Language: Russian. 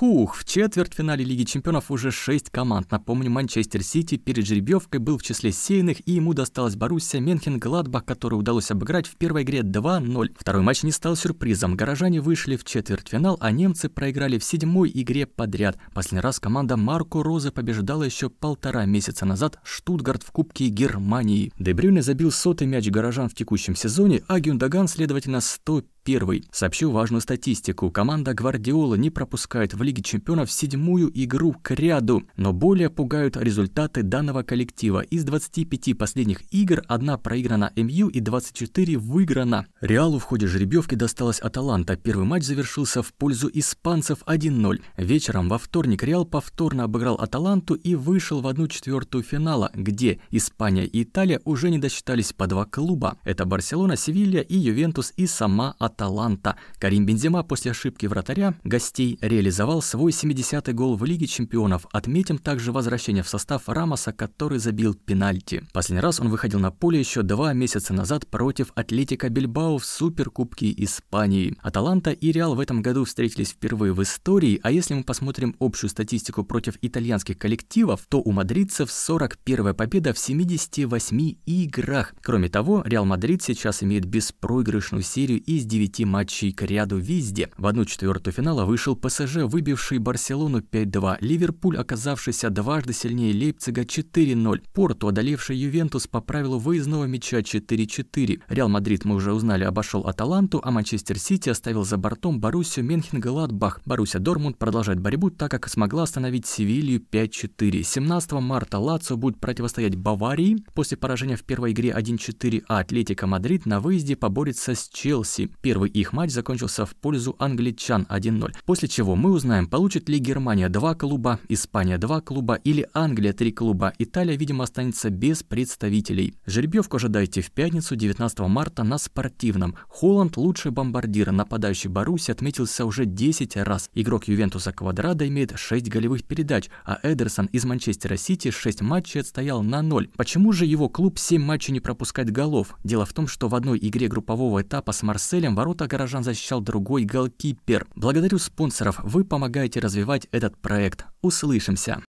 Хух, в четвертьфинале Лиги Чемпионов уже 6 команд. Напомню, Манчестер Сити перед жеребьевкой был в числе сеянных, и ему досталась Боруссия Менхен Гладбах, который удалось обыграть в первой игре 2-0. Второй матч не стал сюрпризом. Горожане вышли в четвертьфинал, а немцы проиграли в седьмой игре подряд. Последний раз команда Марко Розы побеждала еще полтора месяца назад Штутгарт в Кубке Германии. Дебрюне забил сотый мяч горожан в текущем сезоне, а Гюндаган, следовательно, 101 Первый. Сообщу важную статистику. Команда Гвардиола не пропускает в Лиге чемпионов седьмую игру к ряду, но более пугают результаты данного коллектива. Из 25 последних игр одна проиграна МЮ и 24 выиграна. Реалу в ходе жеребьевки досталась Аталанта. Первый матч завершился в пользу испанцев 1-0. Вечером во вторник Реал повторно обыграл Аталанту и вышел в 1-4 финала, где Испания и Италия уже не досчитались по два клуба. Это Барселона, Севилья и Ювентус и сама Аталанта. Аталанта. Карим Бензема после ошибки вратаря гостей реализовал свой 70-й гол в Лиге чемпионов. Отметим также возвращение в состав Рамоса, который забил пенальти. Последний раз он выходил на поле еще два месяца назад против Атлетика Бильбао в Суперкубке Испании. Аталанта и Реал в этом году встретились впервые в истории, а если мы посмотрим общую статистику против итальянских коллективов, то у мадридцев 41 победа в 78 играх. Кроме того, Реал Мадрид сейчас имеет беспроигрышную серию из 9 9 матчей к ряду везде. В 1-4 финала вышел ПСЖ, выбивший Барселону 5-2, Ливерпуль, оказавшийся дважды сильнее Лейпцига 4-0, Порту, одолевший Ювентус по правилу выездного мяча 4-4. Реал Мадрид, мы уже узнали, обошел Аталанту, а Манчестер Сити оставил за бортом Боруссию Менхен-Гладбах. Боруссия Дормунд продолжает борьбу, так как смогла остановить Севилью 5-4. 17 марта Лацио будет противостоять Баварии. После поражения в первой игре 1-4 а Атлетика Мадрид на выезде поборется с Челси первый их матч закончился в пользу англичан 1-0, после чего мы узнаем, получит ли Германия 2 клуба, Испания 2 клуба или Англия 3 клуба. Италия, видимо, останется без представителей. Жеребьевку ожидайте в пятницу 19 марта на спортивном. Холланд лучший бомбардир, нападающий Баруси отметился уже 10 раз. Игрок Ювентуса Квадрада имеет 6 голевых передач, а Эдерсон из Манчестера Сити 6 матчей отстоял на 0. Почему же его клуб 7 матчей не пропускает голов? Дело в том, что в одной игре группового этапа с Марселем Ворота горожан защищал другой голкипер. Благодарю спонсоров, вы помогаете развивать этот проект. Услышимся!